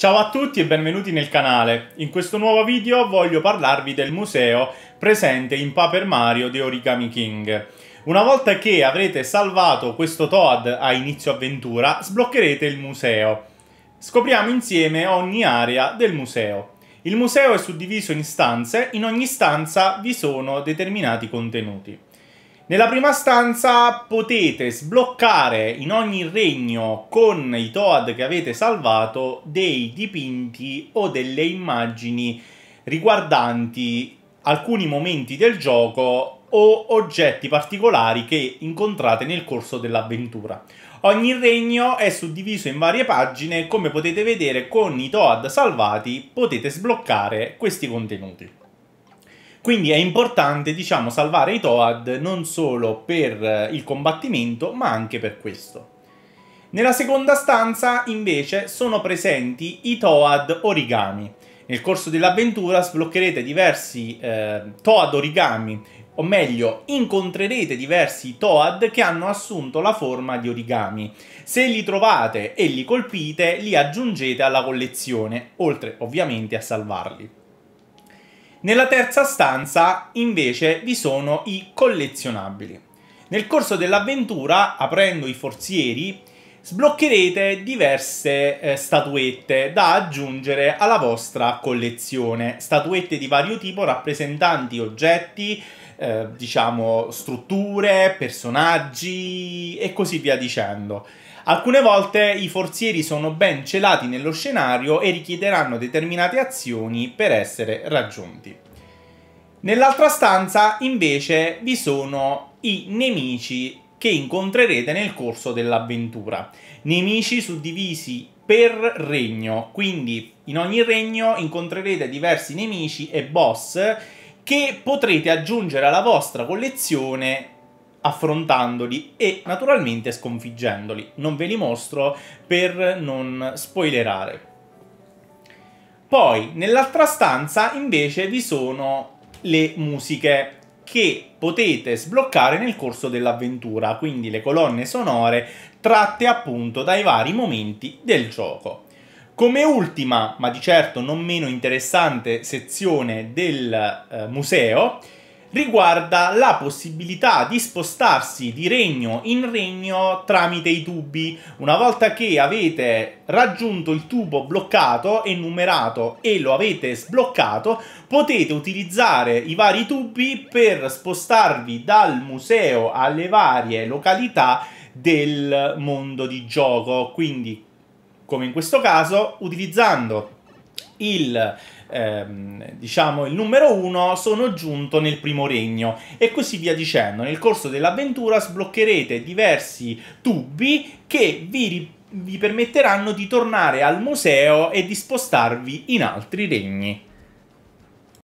Ciao a tutti e benvenuti nel canale. In questo nuovo video voglio parlarvi del museo presente in Paper Mario The Origami King. Una volta che avrete salvato questo Toad a inizio avventura, sbloccherete il museo. Scopriamo insieme ogni area del museo. Il museo è suddiviso in stanze, in ogni stanza vi sono determinati contenuti. Nella prima stanza potete sbloccare in ogni regno con i Toad che avete salvato dei dipinti o delle immagini riguardanti alcuni momenti del gioco o oggetti particolari che incontrate nel corso dell'avventura. Ogni regno è suddiviso in varie pagine, e come potete vedere con i Toad salvati potete sbloccare questi contenuti. Quindi è importante, diciamo, salvare i Toad non solo per eh, il combattimento, ma anche per questo. Nella seconda stanza, invece, sono presenti i Toad origami. Nel corso dell'avventura sbloccherete diversi eh, Toad origami, o meglio, incontrerete diversi Toad che hanno assunto la forma di origami. Se li trovate e li colpite, li aggiungete alla collezione, oltre ovviamente a salvarli. Nella terza stanza invece vi sono i collezionabili. Nel corso dell'avventura, aprendo i forzieri, sbloccherete diverse eh, statuette da aggiungere alla vostra collezione, statuette di vario tipo rappresentanti oggetti, eh, diciamo, strutture, personaggi e così via dicendo. Alcune volte i forzieri sono ben celati nello scenario e richiederanno determinate azioni per essere raggiunti. Nell'altra stanza invece vi sono i nemici che incontrerete nel corso dell'avventura. Nemici suddivisi per regno, quindi in ogni regno incontrerete diversi nemici e boss che potrete aggiungere alla vostra collezione affrontandoli e naturalmente sconfiggendoli. Non ve li mostro per non spoilerare. Poi nell'altra stanza invece vi sono le musiche che potete sbloccare nel corso dell'avventura, quindi le colonne sonore tratte appunto dai vari momenti del gioco. Come ultima, ma di certo non meno interessante, sezione del eh, museo riguarda la possibilità di spostarsi di regno in regno tramite i tubi. Una volta che avete raggiunto il tubo bloccato e numerato e lo avete sbloccato, potete utilizzare i vari tubi per spostarvi dal museo alle varie località del mondo di gioco. Quindi come in questo caso, utilizzando il, ehm, diciamo, il numero 1 sono giunto nel primo regno e così via dicendo. Nel corso dell'avventura sbloccherete diversi tubi che vi, vi permetteranno di tornare al museo e di spostarvi in altri regni.